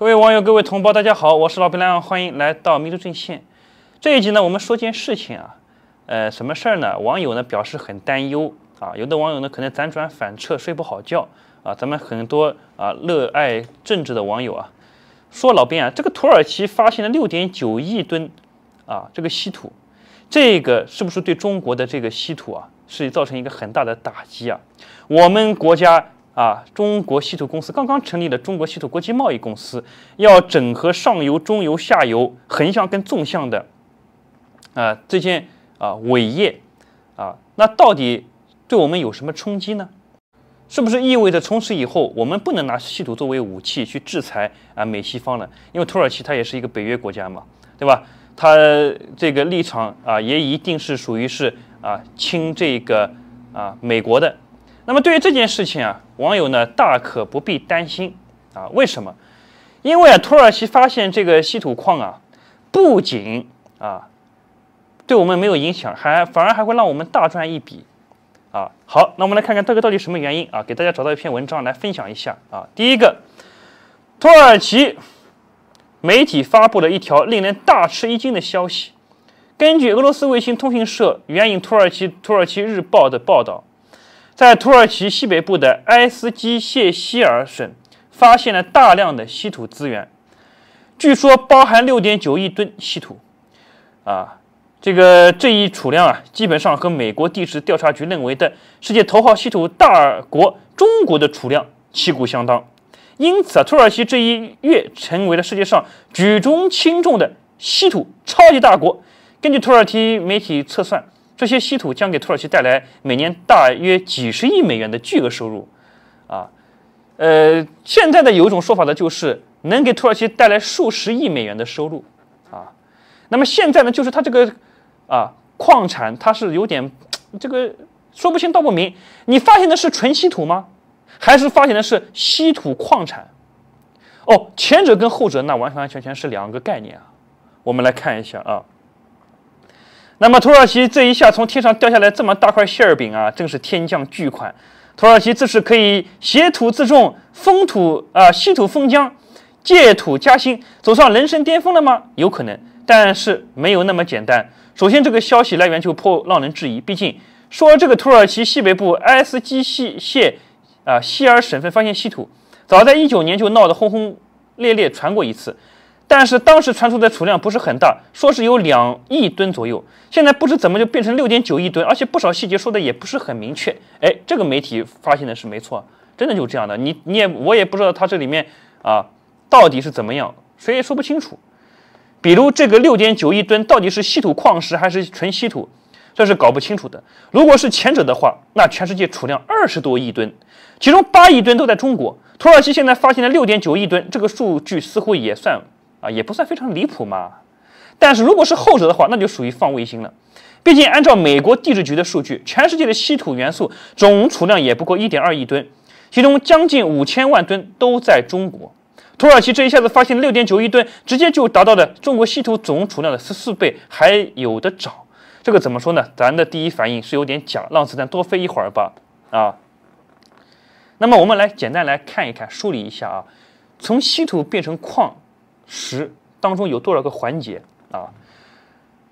各位网友，各位同胞，大家好，我是老边啊，欢迎来到民族阵线。这一集呢，我们说件事情啊，呃，什么事儿呢？网友呢表示很担忧啊，有的网友呢可能辗转反侧睡不好觉啊。咱们很多啊热爱政治的网友啊，说老边啊，这个土耳其发现了六点九亿吨啊，这个稀土，这个是不是对中国的这个稀土啊，是造成一个很大的打击啊？我们国家。啊，中国稀土公司刚刚成立的中国稀土国际贸易公司，要整合上游、中游、下游，横向跟纵向的，啊，这件啊伟业啊，那到底对我们有什么冲击呢？是不是意味着从此以后我们不能拿稀土作为武器去制裁啊美西方了？因为土耳其它也是一个北约国家嘛，对吧？它这个立场啊也一定是属于是啊亲这个啊美国的。那么对于这件事情啊，网友呢大可不必担心啊。为什么？因为啊，土耳其发现这个稀土矿啊，不仅啊对我们没有影响，还反而还会让我们大赚一笔啊。好，那我们来看看这个到底什么原因啊？给大家找到一篇文章来分享一下啊。第一个，土耳其媒体发布了一条令人大吃一惊的消息。根据俄罗斯卫星通讯社援引土耳其土耳其日报的报道。在土耳其西北部的埃斯基谢希尔省发现了大量的稀土资源，据说包含六点九亿吨稀土。啊，这个这一储量啊，基本上和美国地质调查局认为的世界头号稀土大国中国的储量旗鼓相当。因此啊，土耳其这一跃成为了世界上举重轻重的稀土超级大国。根据土耳其媒体测算。这些稀土将给土耳其带来每年大约几十亿美元的巨额收入，啊，呃，现在的有一种说法呢，就是能给土耳其带来数十亿美元的收入，啊，那么现在呢，就是它这个啊矿产它是有点这个说不清道不明，你发现的是纯稀土吗？还是发现的是稀土矿产？哦，前者跟后者那完完全全是两个概念啊，我们来看一下啊。那么土耳其这一下从天上掉下来这么大块馅饼啊，真是天降巨款！土耳其这是可以携土自重、封土啊、稀土封疆、借土加薪，走上人生巅峰了吗？有可能，但是没有那么简单。首先，这个消息来源就颇让人质疑。毕竟说这个土耳其西北部埃斯基西谢啊希尔省份发现稀土，早在一九年就闹得轰轰烈烈，传过一次。但是当时传出的储量不是很大，说是有两亿吨左右，现在不知怎么就变成六点九亿吨，而且不少细节说的也不是很明确。哎，这个媒体发现的是没错，真的就这样的。你你也我也不知道它这里面啊到底是怎么样，谁也说不清楚。比如这个六点九亿吨到底是稀土矿石还是纯稀土，这是搞不清楚的。如果是前者的话，那全世界储量二十多亿吨，其中八亿吨都在中国。土耳其现在发现的六点九亿吨，这个数据似乎也算。啊，也不算非常离谱嘛，但是如果是后者的话，那就属于放卫星了。毕竟按照美国地质局的数据，全世界的稀土元素总储量也不过一点二亿吨，其中将近五千万吨都在中国。土耳其这一下子发现六点九亿吨，直接就达到了中国稀土总储量的十四倍，还有的找。这个怎么说呢？咱的第一反应是有点假，让子弹多飞一会儿吧。啊，那么我们来简单来看一看，梳理一下啊，从稀土变成矿。十当中有多少个环节啊？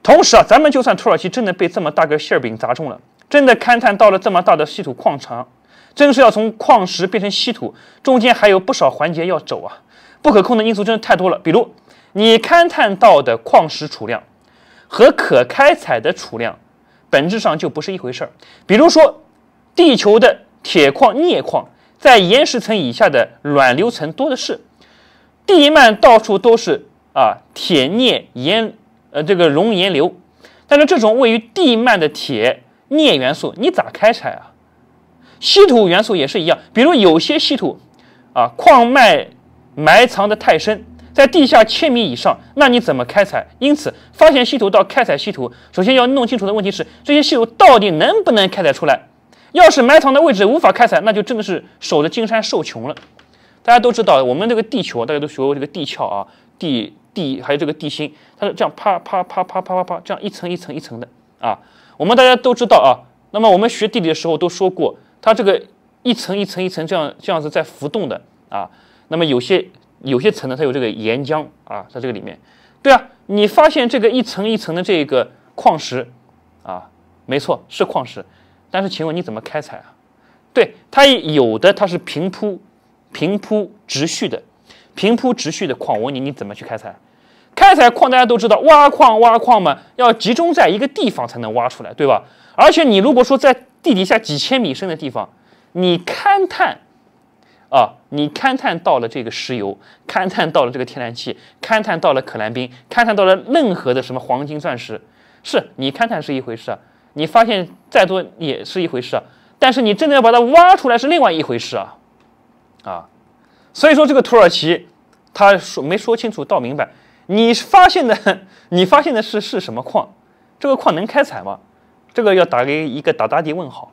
同时啊，咱们就算土耳其真的被这么大个馅儿饼砸中了，真的勘探到了这么大的稀土矿场，真是要从矿石变成稀土，中间还有不少环节要走啊。不可控的因素真的太多了，比如你勘探到的矿石储量和可开采的储量本质上就不是一回事儿。比如说，地球的铁矿、镍矿在岩石层以下的软流层多的是。地幔到处都是啊铁镍盐呃这个熔岩流，但是这种位于地幔的铁镍元素你咋开采啊？稀土元素也是一样，比如有些稀土啊矿脉埋藏的太深，在地下千米以上，那你怎么开采？因此发现稀土到开采稀土，首先要弄清楚的问题是这些稀土到底能不能开采出来？要是埋藏的位置无法开采，那就真的是守着金山受穷了。大家都知道，我们这个地球，大家都学过这个地壳啊，地地还有这个地心，它是这样啪啪啪啪啪啪啪，这样一层一层一层的啊。我们大家都知道啊，那么我们学地理的时候都说过，它这个一层一层一层这样这样子在浮动的啊。那么有些有些层呢，它有这个岩浆啊，在这个里面。对啊，你发现这个一层一层的这个矿石啊，没错是矿石，但是请问你怎么开采啊？对，它有的它是平铺。平铺直叙的，平铺直叙的矿我问你你怎么去开采？开采矿，大家都知道，挖矿挖矿嘛，要集中在一个地方才能挖出来，对吧？而且你如果说在地底下几千米深的地方，你勘探，啊，你勘探到了这个石油，勘探到了这个天然气，勘探到了可燃冰，勘探到了任何的什么黄金、钻石，是你勘探是一回事，你发现再多也是一回事啊。但是你真的要把它挖出来是另外一回事啊。啊，所以说这个土耳其，他说没说清楚道明白，你发现的 你发现的是是什么矿？这个矿能开采吗？这个要打给一个打大的问号。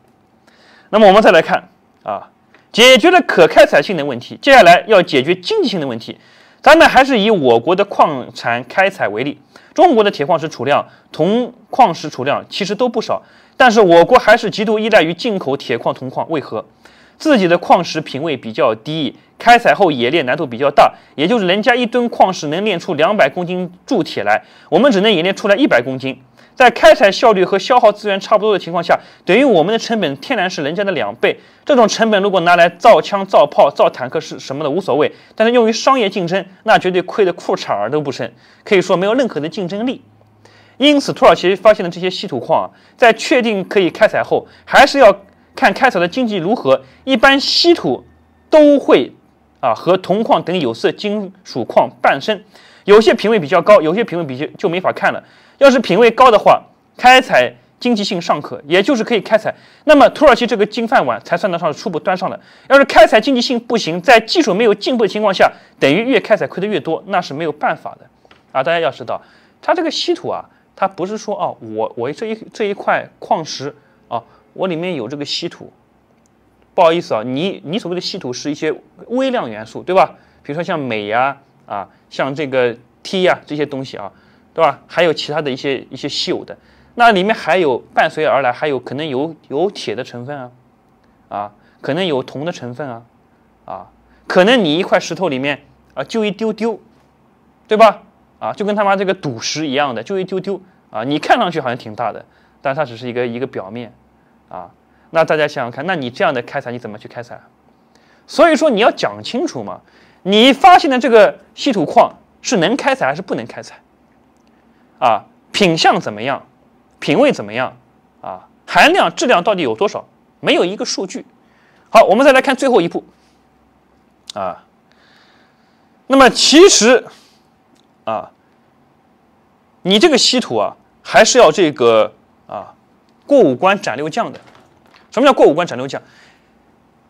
那么我们再来看啊，解决了可开采性的问题，接下来要解决经济性的问题。咱们还是以我国的矿产开采为例，中国的铁矿石储量、铜矿石储量其实都不少，但是我国还是极度依赖于进口铁矿、铜矿，为何？自己的矿石品位比较低，开采后冶炼难度比较大，也就是人家一吨矿石能炼出两百公斤铸铁来，我们只能冶炼出来一百公斤。在开采效率和消耗资源差不多的情况下，等于我们的成本天然是人家的两倍。这种成本如果拿来造枪、造炮、造坦克是什么的无所谓，但是用于商业竞争，那绝对亏得裤衩儿都不剩，可以说没有任何的竞争力。因此，土耳其发现了这些稀土矿，在确定可以开采后，还是要。看开采的经济如何，一般稀土都会啊和铜矿等有色金属矿伴生，有些品位比较高，有些品位比较就没法看了。要是品位高的话，开采经济性尚可，也就是可以开采。那么土耳其这个金饭碗才算得上是初步端上了。要是开采经济性不行，在技术没有进步的情况下，等于越开采亏得越多，那是没有办法的啊！大家要知道，它这个稀土啊，它不是说啊，我我这一这一块矿石。我里面有这个稀土，不好意思啊，你你所谓的稀土是一些微量元素，对吧？比如说像镁呀、啊，像这个锑呀这些东西啊，对吧？还有其他的一些一些稀有的，那里面还有伴随而来，还有可能有有铁的成分啊，啊，可能有铜的成分啊，啊，可能你一块石头里面啊就一丢丢，对吧？啊，就跟他妈这个赌石一样的，就一丢丢啊。你看上去好像挺大的，但它只是一个一个表面。啊，那大家想想看，那你这样的开采你怎么去开采？所以说你要讲清楚嘛，你发现的这个稀土矿是能开采还是不能开采？啊，品相怎么样？品位怎么样？啊，含量、质量到底有多少？没有一个数据。好，我们再来看最后一步。啊，那么其实，啊，你这个稀土啊，还是要这个啊。过五关斩六将的，什么叫过五关斩六将？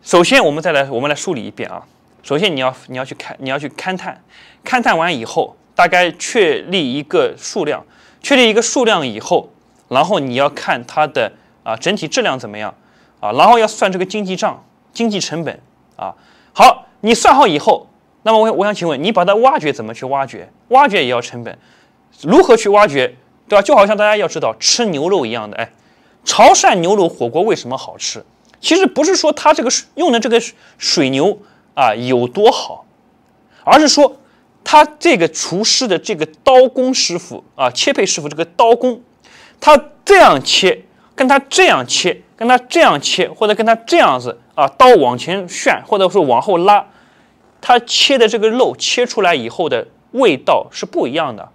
首先，我们再来，我们来梳理一遍啊。首先，你要你要去看，你要去勘探，勘探完以后，大概确立一个数量，确立一个数量以后，然后你要看它的啊整体质量怎么样啊，然后要算这个经济账，经济成本啊。好，你算好以后，那么我我想请问你把它挖掘怎么去挖掘？挖掘也要成本，如何去挖掘，对吧？就好像大家要知道吃牛肉一样的，哎。潮汕牛肉火锅为什么好吃？其实不是说它这个用的这个水牛啊有多好，而是说他这个厨师的这个刀工师傅啊，切配师傅这个刀工，他这样切，跟他这样切，跟他这样切，或者跟他这样子啊，刀往前旋，或者说往后拉，他切的这个肉切出来以后的味道是不一样的，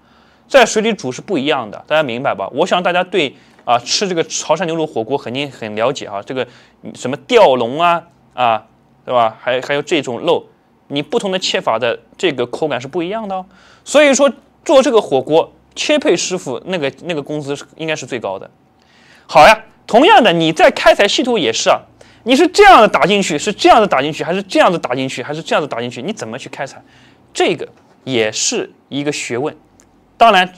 在水里煮是不一样的，大家明白吧？我想大家对。啊，吃这个潮汕牛肉火锅肯定很了解啊，这个什么吊龙啊啊，对吧？还还有这种肉，你不同的切法的这个口感是不一样的哦。所以说做这个火锅切配师傅那个那个工资是应该是最高的。好呀，同样的你在开采稀土也是啊，你是这样的打进去，是这样的打进去，还是这样的打进去，还是这样的打进去？你怎么去开采？这个也是一个学问。当然，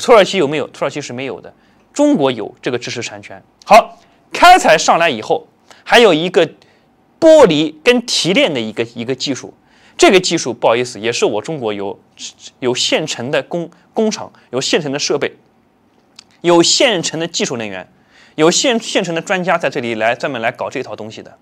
土耳其有没有？土耳其是没有的。中国有这个知识产权，好开采上来以后，还有一个剥离跟提炼的一个一个技术，这个技术不好意思，也是我中国有有现成的工工厂，有现成的设备，有现成的技术人员，有现现成的专家在这里来专门来搞这套东西的。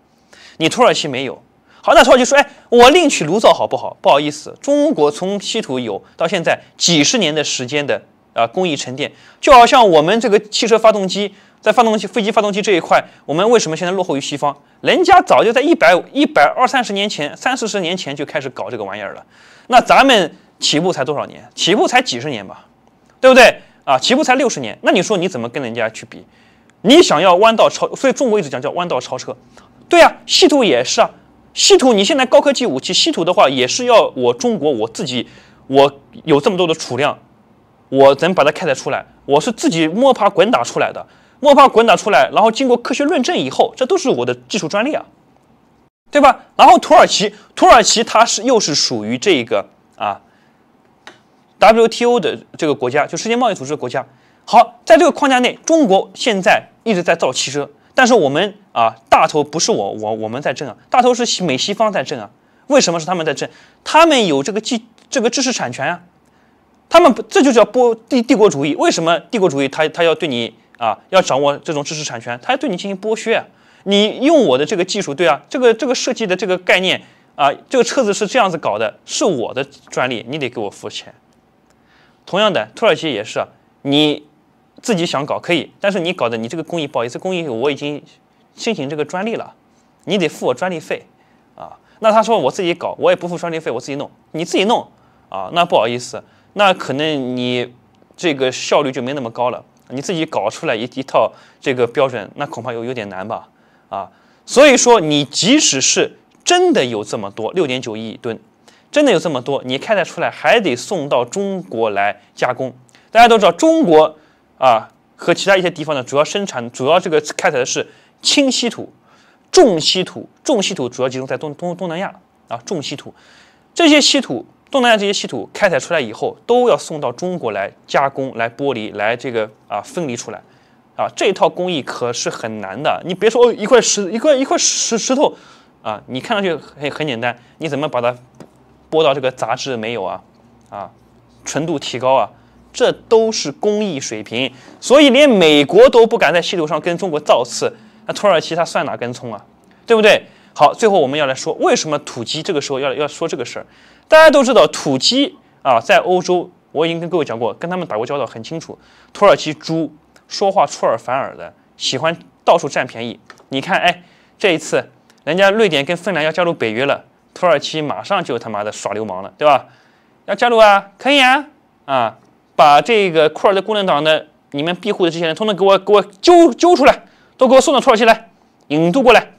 你土耳其没有，好，那土耳其说，哎，我另取炉灶好不好？不好意思，中国从稀土有到现在几十年的时间的。啊，工艺沉淀，就好像我们这个汽车发动机，在发动机、飞机发动机这一块，我们为什么现在落后于西方？人家早就在一百一百二三十年前、三四十年前就开始搞这个玩意儿了。那咱们起步才多少年？起步才几十年吧，对不对啊？起步才六十年，那你说你怎么跟人家去比？你想要弯道超，所以中国一直讲叫弯道超车，对啊，稀土也是啊，稀土你现在高科技武器，稀土的话也是要我中国我自己，我有这么多的储量。我怎么把它开采出来？我是自己摸爬滚打出来的，摸爬滚打出来，然后经过科学论证以后，这都是我的技术专利啊，对吧？然后土耳其，土耳其它是又是属于这个啊 WTO 的这个国家，就世界贸易组织的国家。好，在这个框架内，中国现在一直在造汽车，但是我们啊大头不是我，我我们在挣啊，大头是美西方在挣啊。为什么是他们在挣？他们有这个技这个知识产权啊。他们不，这就叫剥帝帝国主义。为什么帝国主义他他要对你啊？要掌握这种知识产权，他要对你进行剥削。你用我的这个技术，对啊，这个这个设计的这个概念啊，这个车子是这样子搞的，是我的专利，你得给我付钱。同样的，土耳其也是，你自己想搞可以，但是你搞的你这个工艺不好意思，工艺我已经申请这个专利了，你得付我专利费啊。那他说我自己搞，我也不付专利费，我自己弄，你自己弄啊，那不好意思。那可能你这个效率就没那么高了。你自己搞出来一一套这个标准，那恐怕有有点难吧？啊，所以说你即使是真的有这么多六点九亿吨，真的有这么多，你开采出来还得送到中国来加工。大家都知道，中国啊和其他一些地方呢，主要生产主要这个开采的是轻稀土、重稀土，重稀土主要集中在东东东南亚啊，重稀土这些稀土。东南亚这些稀土开采出来以后，都要送到中国来加工、来剥离、来这个啊分离出来，啊，这一套工艺可是很难的。你别说一块石一块一块石石头啊，你看上去很很简单，你怎么把它剥到这个杂质没有啊？啊，纯度提高啊，这都是工艺水平。所以连美国都不敢在稀土上跟中国造次，那土耳其它算哪根葱啊？对不对？好，最后我们要来说，为什么土鸡这个时候要要说这个事儿？大家都知道，土鸡啊，在欧洲，我已经跟各位讲过，跟他们打过交道，很清楚。土耳其猪说话出尔反尔的，喜欢到处占便宜。你看，哎，这一次人家瑞典跟芬兰要加入北约了，土耳其马上就他妈的耍流氓了，对吧？要加入啊，可以啊，啊，把这个库尔德工人党的你们庇护的这些人，统统给我给我揪揪出来，都给我送到土耳其来，引渡过来。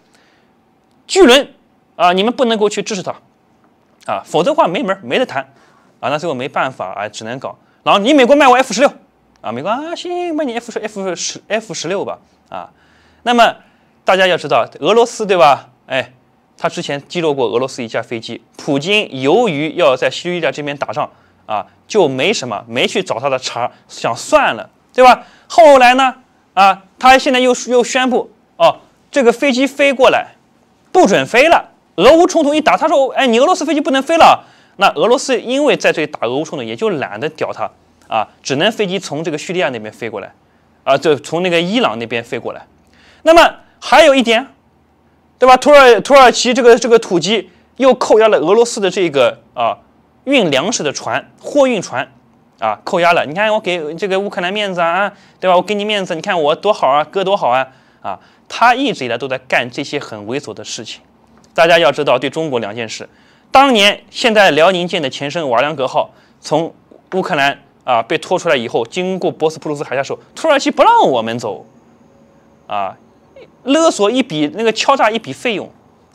巨轮啊，你们不能够去支持他。啊，否则的话没门，没得谈，啊，那最后没办法啊，只能搞。然后你美国卖我 F 十六，啊，没关系，卖你 F 十、F 十、F 十六吧，啊，那么大家要知道，俄罗斯对吧？哎，他之前击落过俄罗斯一架飞机，普京由于要在叙利亚这边打仗啊，就没什么，没去找他的茬，想算了，对吧？后来呢，啊，他现在又又宣布，哦，这个飞机飞过来，不准飞了。俄乌冲突一打，他说：“哎，你俄罗斯飞机不能飞了。”那俄罗斯因为在这里打俄乌冲突，也就懒得屌他啊，只能飞机从这个叙利亚那边飞过来，啊，就从那个伊朗那边飞过来。那么还有一点，对吧？土耳土耳其这个这个土鸡又扣押了俄罗斯的这个啊运粮食的船、货运船啊，扣押了。你看我给这个乌克兰面子啊，对吧？我给你面子，你看我多好啊，哥多好啊啊！他一直以来都在干这些很猥琐的事情。大家要知道，对中国两件事：当年现在辽宁舰的前身瓦良格号从乌克兰啊被拖出来以后，经过博斯普鲁斯海峡时候，土耳其不让我们走，啊，勒索一笔那个敲诈一笔费用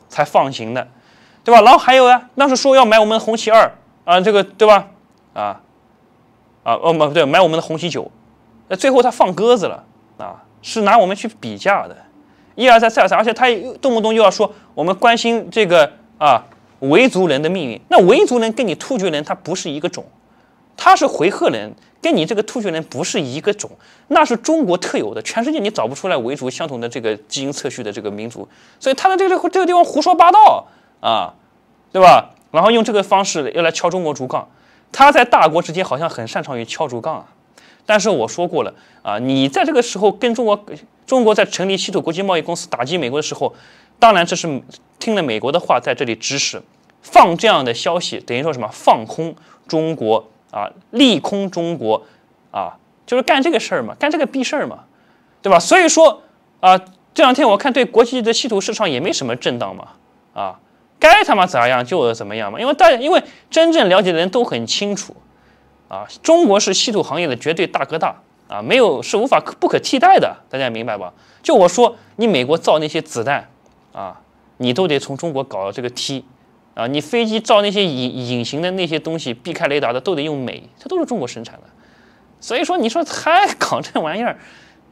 才放行的，对吧？然后还有啊，那是说要买我们的红旗二啊，这个对吧？啊，啊哦不对，买我们的红旗九，那最后他放鸽子了啊，是拿我们去比价的。一而再，再而三，而且他动不动又要说我们关心这个啊维族人的命运。那维族人跟你突厥人他不是一个种，他是回纥人，跟你这个突厥人不是一个种，那是中国特有的，全世界你找不出来维族相同的这个基因测序的这个民族。所以他在这个这个地方胡说八道啊，对吧？然后用这个方式又来敲中国竹杠，他在大国之间好像很擅长于敲竹杠啊。但是我说过了啊，你在这个时候跟中国，中国在成立稀土国际贸易公司打击美国的时候，当然这是听了美国的话，在这里指使放这样的消息，等于说什么放空中国啊，利空中国啊，就是干这个事儿嘛，干这个逼事儿嘛，对吧？所以说啊，这两天我看对国际的稀土市场也没什么震荡嘛，啊，该他妈咋样就怎么样嘛，因为大家因为真正了解的人都很清楚。啊，中国是稀土行业的绝对大哥大啊，没有是无法不可替代的，大家明白吧？就我说，你美国造那些子弹啊，你都得从中国搞这个 T，啊，你飞机造那些隐隐形的那些东西，避开雷达的都得用美，它都是中国生产的。所以说，你说还搞这玩意儿，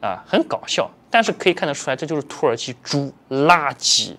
啊，很搞笑，但是可以看得出来，这就是土耳其猪垃圾。